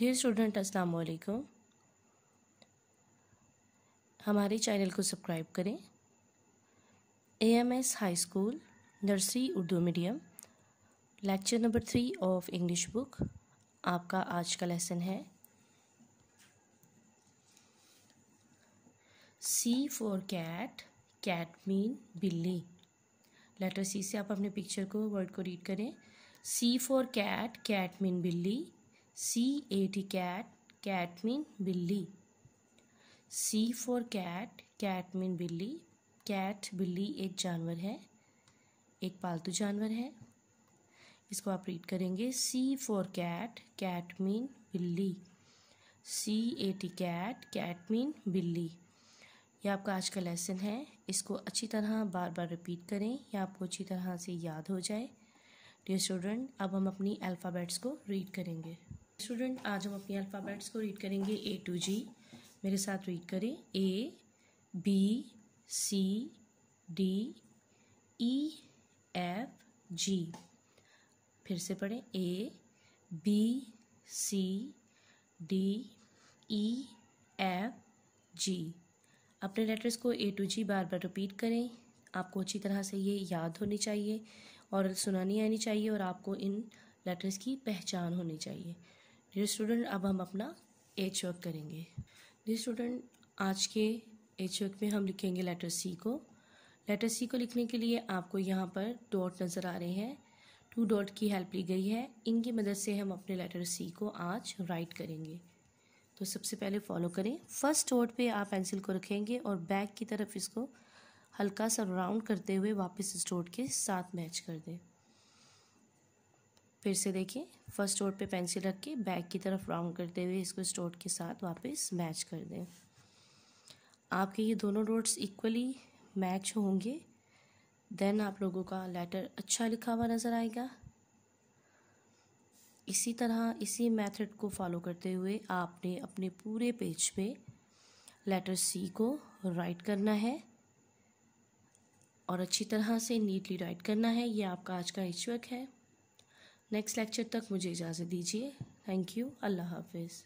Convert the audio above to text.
dear student अस्सलाम वालेकुम हमारे चैनल को सब्सक्राइब करें AMS high school nursery Urdu medium lecture number three of English book आपका आज का लेसन है C for cat cat mean बिल्ली लेटर सी से आप अपने पिक्चर को वर्ड को रीड करें C for cat cat mean बिल्ली C A T cat cat mean बिल्ली C for cat cat mean बिल्ली cat बिल्ली एक जानवर है एक पालतू जानवर है इसको आप रीड करेंगे C for cat cat mean बिल्ली C A T cat cat mean बिल्ली यह आपका आज का लेसन है इसको अच्छी तरह बार बार रिपीट करें या आपको अच्छी तरह से याद हो जाए डियर स्टूडेंट अब हम अपनी अल्फ़ाबेट्स को रीड करेंगे स्टूडेंट आज हम अपने अल्फ़ाबेट्स को रीड करेंगे ए टू जी मेरे साथ रीड करें A B C D E F G फिर से पढ़ें A B C D E F G अपने लेटर्स को ए to ji bar bar repeat करें आपको अच्छी तरह से ये याद होनी चाहिए और सुनानी आनी चाहिए और आपको इन लेटर्स की पहचान होनी चाहिए जी स्टूडेंट अब हम अपना एच वर्क करेंगे जी स्टूडेंट आज के एच वर्क में हम लिखेंगे लेटर सी को लेटर सी को लिखने के लिए आपको यहाँ पर डॉट नज़र आ रहे हैं टू डॉट की हेल्प ली गई है इनकी मदद से हम अपने लेटर सी को आज राइट करेंगे तो सबसे पहले फॉलो करें फर्स्ट डॉट पे आप पेंसिल को रखेंगे और बैक की तरफ इसको हल्का सा राउंड करते हुए वापस इस डॉट के साथ मैच कर दें फिर से देखिए फर्स्ट रोड पे पेंसिल रख के बैक की तरफ राउंड करते हुए इसको स्टोर के साथ वापस मैच कर दें आपके ये दोनों रोड्स इक्वली मैच होंगे देन आप लोगों का लेटर अच्छा लिखा हुआ नज़र आएगा इसी तरह इसी मेथड को फॉलो करते हुए आपने अपने पूरे पेज पे लेटर सी को राइट करना है और अच्छी तरह से नीटली राइट करना है ये आपका आज का हिचवर्क है नेक्स्ट लेक्चर तक मुझे इजाज़त दीजिए थैंक यू अल्लाह हाफिज़